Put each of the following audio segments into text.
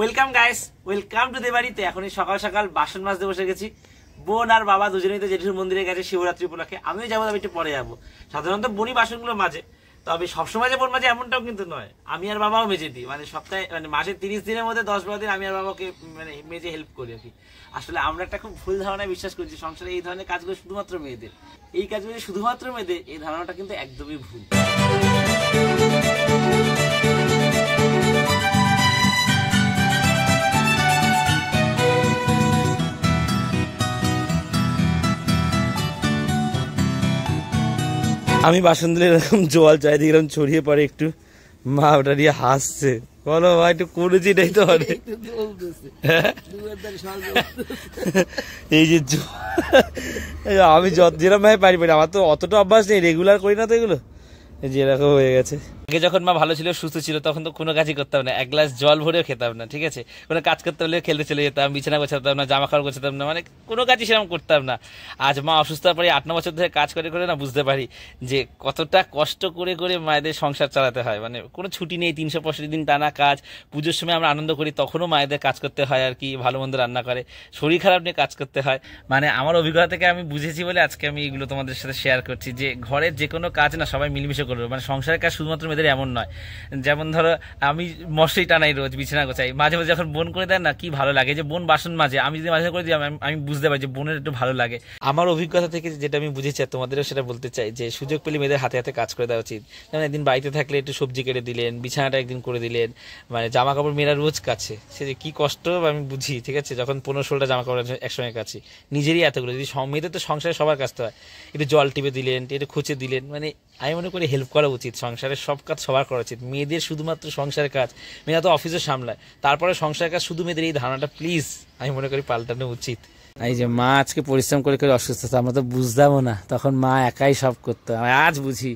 Welcome guys welcome to the বাড়িতে এখন এই সকাল সকাল বাসন মাছ বসে গেছি বোন আর বাবা দুজনেই তো জেঠুর মন্দিরে গেছে শিবরাত্রি উপলক্ষে আমিও যাবো আমি একটু পরে যাবো সাধারণত বনি বাসনগুলো মাঝে তবে সবসময় যে বোন মাঝে এমনটাও কিন্তু নয় আমি আর বাবাও মেজে দিই মানে সপ্তাহে মানে মাসে তিরিশ দিনের মধ্যে দশ বারো দিন আমি আর বাবাকে মানে মেজে হেল্প করি আর কি আসলে আমরা একটা খুব ভুল ধারণায় বিশ্বাস করছি সংসারে এই ধরনের কাজগুলো শুধুমাত্র মেয়েদের এই কাজগুলো শুধুমাত্র মেয়েদের এই ধারণাটা কিন্তু একদমই ভুল আমি বাসন এরকম জল চাই দিলাম ছড়িয়ে পড়ে একটু মা ওটা নিয়ে হাসছে বলো ভাই একটু করেছি এটাই তো হ্যাঁ? এই যে আমি যেরকম ভাই পারি পারি আমার তো অতটা অভ্যাস নেই রেগুলার করি না তো এগুলো যেরকম হয়ে গেছে আগে যখন মা ভালো ছিল সুস্থ ছিল তখন তো কোনো কাজই করতাম না এক গ্লাস জল ভরেও খেতাম না ঠিক আছে কোনো কাজ করতে হলে খেলতে চলে যেতাম বিছানা গোছাতাম না জামা খাওয়া গোছাতাম না মানে কোনো কাজই সেরকম করতাম না আজ মা অসুস্থ পরে আট ন বছর ধরে কাজ করে করে না বুঝতে পারি যে কতটা কষ্ট করে করে মায়েদের সংসার চালাতে হয় মানে কোনো ছুটি নেই তিনশো পঁয়ষট্টি দিন টানা কাজ পুজোর সময় আমরা আনন্দ করি তখনও মায়েদের কাজ করতে হয় আর কি ভালো মন্দ রান্না করে শরীর খারাপ নিয়ে কাজ করতে হয় মানে আমার অভিজ্ঞতা থেকে আমি বুঝেছি বলে আজকে আমি এগুলো তোমাদের সাথে শেয়ার করছি যে ঘরের যে কোনো কাজ না সবাই মিলমিশে করবে মানে সংসারের কাজ শুধুমাত্র আমাদের এমন নয় যেমন ধরো আমি মশারি টানাই রোজ বিছানা গোছাই মাঝে মাঝে যখন বোন করে দেয় না কি ভালো লাগে যে বোন বাসন মাঝে আমি যদি মাঝে করে দিই আমি বুঝতে পারি যে বোনের একটু ভালো লাগে আমার অভিজ্ঞতা থেকে যেটা আমি বুঝেছি তোমাদেরও সেটা বলতে চাই যে সুযোগ পেলে মেয়েদের হাতে হাতে কাজ করে দেওয়া উচিত যেমন একদিন বাড়িতে থাকলে একটু সবজি কেটে দিলেন বিছানাটা একদিন করে দিলেন মানে জামা কাপড় মেয়েরা রোজ কাছে সে যে কী কষ্ট আমি বুঝি ঠিক আছে যখন পনেরো ষোলোটা জামা কাপড় একসঙ্গে কাছে নিজেরই এতগুলো যদি মেয়েদের তো সংসারে সবার কাছে হয় একটু জল টিপে দিলেন একটু খুঁচে দিলেন মানে আমি মনে করি হেল্প করা উচিত সংসারের সব কাজ সবার করা উচিত মেয়েদের শুধুমাত্র সংসারের কাজ মেয়েরা তো অফিসে সামলায় তারপরে সংসারের কাজ শুধু মেয়েদের এই ধারণাটা প্লিজ আমি মনে করি পাল্টানো উচিত এই যে মা আজকে পরিশ্রম করে করে অসুস্থ আমরা তো বুঝতামও না তখন মা একাই সব করতো আজ বুঝি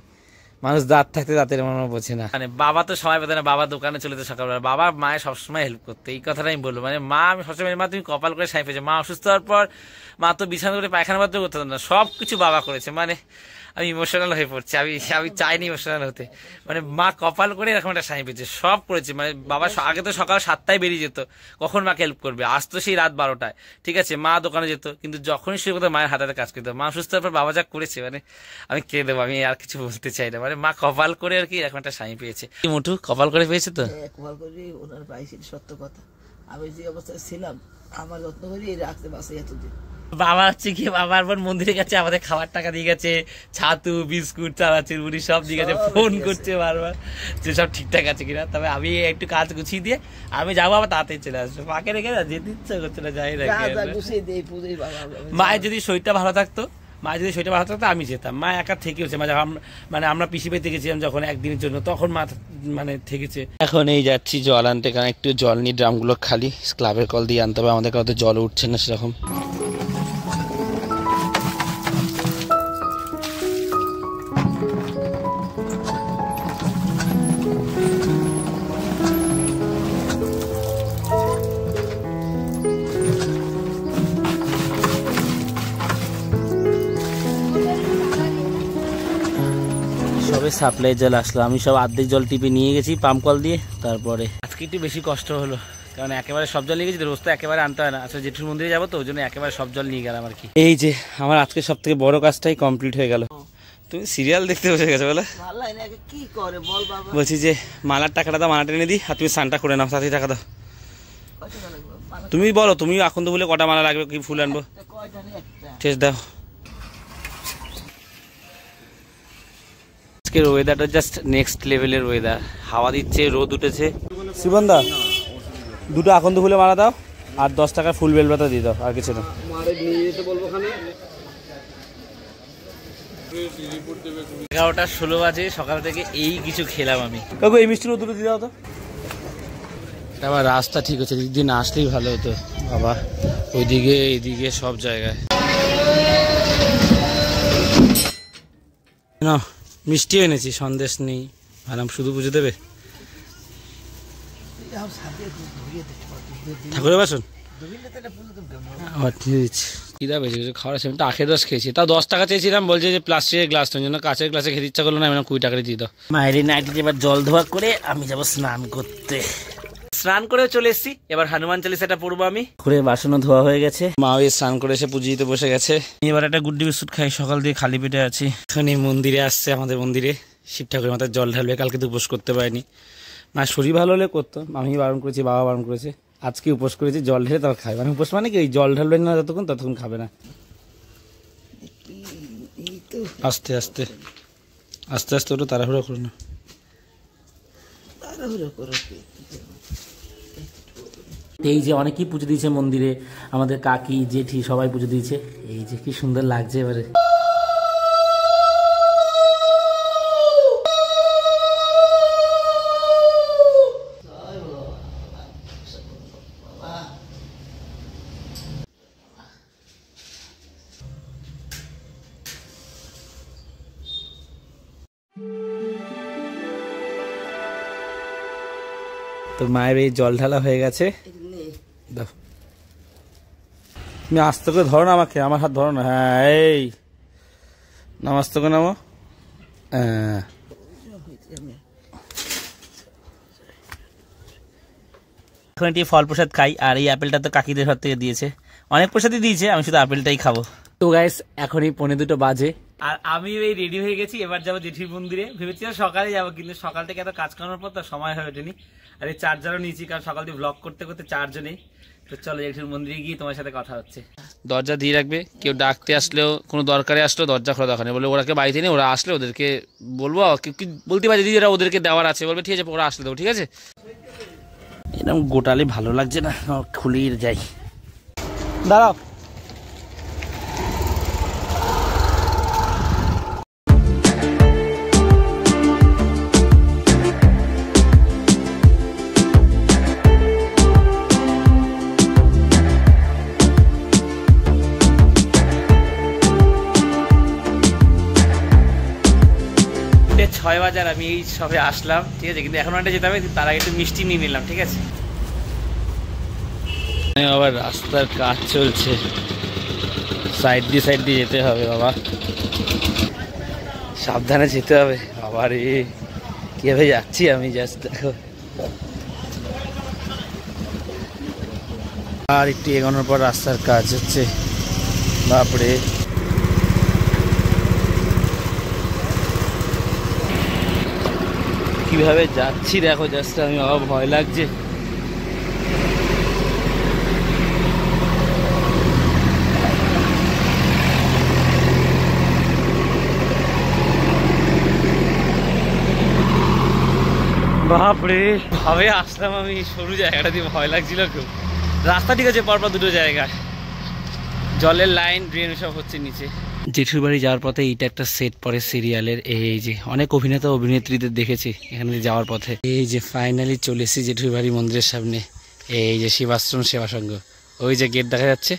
মানুষ দাঁত থাকতে দাঁতের মনে বোঝে না মানে বাবা তো সময় পেতে না বাবা দোকানে চলে যেত সকালবেলা বাবা মায়ের সবসময় হেল্প করতে এই কথাটা আমি বলবো মানে মা আমি সবসময় মা তুমি কপাল করে সাই মা অসুস্থ হওয়ার পর মা তো বিছানা করে পায়খানা বাধ্য করতে না সব কিছু বাবা করেছে মানে আমি ইমোশনাল হয়ে পড়ছি আমি আমি চাইনি ইমোশনাল হতে মানে মা কপাল করে এরকম একটা সাইন পেয়েছে সব করেছে মানে বাবা আগে তো সকাল সাতটায় বেরিয়ে যেত কখন মাকে হেল্প করবে আসতো সেই রাত বারোটায় ঠিক আছে মা দোকানে যেত কিন্তু যখনই সে কথা মায়ের হাতে কাজ করতো মা সুস্থ পর বাবা যা করেছে মানে আমি কে দেবো আমি আর কিছু বলতে চাই না মানে মা কপাল করে আর কি এরকম একটা সাইন পেয়েছে মুঠু কপাল করে পেয়েছে তো হ্যাঁ, কপাল করে ওনার সত্য কথা আমি যে অবস্থায় ছিলাম আমার যত্ন করে রাখতে বাসে এতদিন বাবা হচ্ছে কি বাবার বোন মন্দিরে গেছে আমাদের খাবার টাকা দিয়ে গেছে ছাতু বিস্কুট চালা চিরমুড়ি সব দিয়ে গেছে ফোন করছে বারবার যে সব ঠিকঠাক আছে কিনা তবে আমি একটু কাজ গুছিয়ে দিয়ে আমি যাবো আবার তাড়াতাড়ি চলে আসবো মাকে রেখে না যেতে ইচ্ছা করছে না যাই মায়ের যদি শরীরটা ভালো থাকতো মা যদি শরীরটা ভালো থাকতো আমি যেতাম মা একা মা মানে যখন মানে আমরা পিসি পেতে গেছিলাম যখন একদিনের জন্য তখন মা মানে থেকেছে এখন এই যাচ্ছি জল আনতে কারণ একটু জল নিয়ে ড্রামগুলো খালি ক্লাবের কল দিয়ে আনতে হবে আমাদের কাছে জল উঠছে না সেরকম সাপ্লাই জল আসলো আমি সব আর্ধেক জল টিপে নিয়ে গেছি পাম্প কল দিয়ে তারপরে আজকে একটু বেশি কষ্ট হলো কারণ একেবারে সব জল নিয়ে গেছি রোজ তো একেবারে আনতে হয় না আসলে আচ্ছা, জেঠুর মন্দিরে যাবো তো ওই জন্য একেবারে সব জল নিয়ে গেলাম আর কি এই যে আমার আজকে সব থেকে বড় কাজটাই কমপ্লিট হয়ে গেল তুমি সিরিয়াল দেখতে বসে গেছো বলে বলছি যে মালার টাকাটা দাও মালাটা এনে দিই আর তুমি সানটা করে নাও সাথে টাকা দাও তুমি বলো তুমি এখন তো বলে কটা মালা লাগবে কি ফুল আনবো ঠেস দাও আজকের ওয়েদারটা জাস্ট নেক্সট লেভেলের ওয়েদার হাওয়া দিচ্ছে রোদ উঠেছে শিবনদা দুটো আকন্দ ফুলে মারা দাও আর দশ টাকা ফুল বেলপাতা দিয়ে দাও আর কিছু না এগারোটা ষোলো বাজে সকাল থেকে এই কিছু খেলাম আমি কাকু এই মিষ্টি দুটো দিয়ে দাও তো আবার রাস্তা ঠিক আছে দিন আসলেই ভালো হতো বাবা ওইদিকে এইদিকে সব জায়গায় না মিষ্টি এনেছি সন্দেশ নেই আরাম শুধু পুজো দেবে ঠাকুরের বাসন খাওয়ার আমি তো আখের খেয়েছি দশ টাকা চেয়েছিলাম বলছে যে প্লাস্টিকের গ্লাস জন্য কাঁচের ইচ্ছা করলো না আমি কুড়ি টাকা নাইটি এবার জল ধোয়া করে আমি যাবো স্নান করতে স্নান করেও চলে এসেছি এবার হনুমান চালিসাটা পড়বো আমি ঘুরে বাসনও ধোয়া হয়ে গেছে মা ওই স্নান করে এসে পুজো দিতে বসে গেছে এবার একটা গুড্ডি বিস্কুট খাই সকাল দিয়ে খালি পেটে আছি এখন এই মন্দিরে আসছে আমাদের মন্দিরে শিব ঠাকুরের মাথায় জল ঢালবে কালকে তো উপোস করতে পারিনি মা শরীর ভালো হলে করতো আমি বারণ করেছি বাবা বারণ করেছে আজকে উপোস করেছি জল ঢেলে তারপর খাবে মানে উপোস মানে কি ওই জল ঢালবে না যতক্ষণ ততক্ষণ খাবে না আস্তে আস্তে আস্তে আস্তে ওটা তাড়াহুড়ো করো না তাড়াহুড়ো করো এই যে অনেকেই পুজো দিয়েছে মন্দিরে আমাদের কাকি জেঠি সবাই পুজো দিয়েছে এই যে কি সুন্দর লাগছে এবারে তো মায়ের এই জল ঢালা হয়ে গেছে তুমি আস্তে করে ধরো না আমাকে আমার হাত ধরো না হ্যাঁ এই নাম আস্তে করে নামো হ্যাঁ এখন একটি ফল প্রসাদ খাই আর এই আপেলটা তো কাকিদের হাত থেকে দিয়েছে অনেক প্রসাদই দিয়েছে আমি শুধু আপেলটাই খাবো তো গাইস এখনই পনেরো দুটো বাজে আর আমি এই রেডি হয়ে গেছি এবার যাবো জেঠির মন্দিরে ভেবেছিলাম সকালে যাবো কিন্তু সকাল থেকে এত কাজ করানোর পর তো সময় হয়ে ওঠেনি আর এই চার্জারও নিয়েছি কারণ সকাল দিয়ে ব্লগ করতে করতে চার্জও নেই তো চলো জেঠুর মন্দিরে গিয়ে তোমার সাথে কথা হচ্ছে দরজা দিয়ে রাখবে কেউ ডাকতে আসলেও কোনো দরকারে আসলেও দরজা খোলা দরকার নেই বলে ওরাকে বাড়িতে নেই ওরা আসলে ওদেরকে বলবো কি বলতে পারি দিদি ওরা ওদেরকে দেওয়ার আছে বলবে ঠিক আছে ওরা আসলে দেবো ঠিক আছে এরকম গোটালে ভালো লাগছে না খুলেই যাই দাঁড়াও আর আমি এই সবে আসলাম ঠিক আছে কিন্তু এখন একটা যেতে হবে তার আগে একটু মিষ্টি নিয়ে নিলাম ঠিক আছে আবার রাস্তার কাজ চলছে সাইড দিয়ে সাইড দিয়ে যেতে হবে বাবা সাবধানে যেতে হবে আবার এ কীভাবে যাচ্ছি আমি জাস্ট দেখো আর একটু এগোনোর পর রাস্তার কাজ হচ্ছে বাপরে কিভাবে যাচ্ছি দেখো জাস্ট আমি বাবা ভয় লাগছে বাপরে ভাবে আসলাম আমি সরু জায়গাটা দিয়ে ভয় লাগছিল কেউ রাস্তা ঠিক আছে পরপর দুটো জায়গায় জলের লাইন ড্রেন সব হচ্ছে নিচে জেঠুর বাড়ি যাওয়ার পথে এইটা একটা সেট পরে সিরিয়ালের এই যে অনেক অভিনেতা অভিনেত্রীদের দেখেছি এখানে যাওয়ার পথে এই যে ফাইনালি চলে এসেছি জেঠুর বাড়ি মন্দিরের সামনে এই যে শিবাশ্রম সেবা সংঘ ওই যে গেট দেখা যাচ্ছে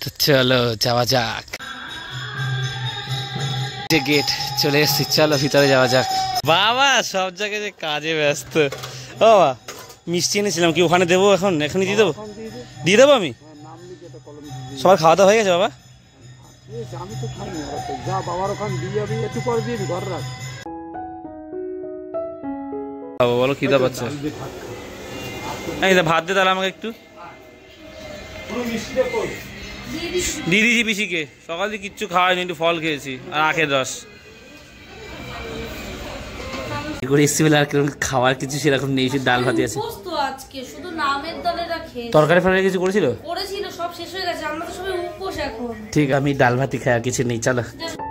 তো চলো যাওয়া যাক যে গেট চলে এসেছি চলো ভিতরে যাওয়া যাক বাবা সব জায়গায় যে কাজে ব্যস্ত বাবা মিষ্টি এনেছিলাম কি ওখানে দেবো এখন এখানে দিয়ে দেবো দিয়ে দেবো আমি হ্যাঁ, সবার খাওয়া দাওয়া হয়ে গেছে বাবা আমি তো যা বাবার ওখান দিয়ে একটু পরে দিয়ে ঘর রাখ বলো পাচ্ছে ভাত দে তাহলে আমাকে একটু দিদি জি পিসিকে সকালে কিচ্ছু খাওয়াইনি একটু ফল খেয়েছি আর আখের রস করে বলে আর কিরকম খাওয়ার কিছু সেরকম নেই ডাল ভাতি আছে তরকারি ফরকারি কিছু করেছিল সব শেষ হয়ে গেছে আমরা ঠিক আমি ডাল ভাতি খাই কিছু নেই চলো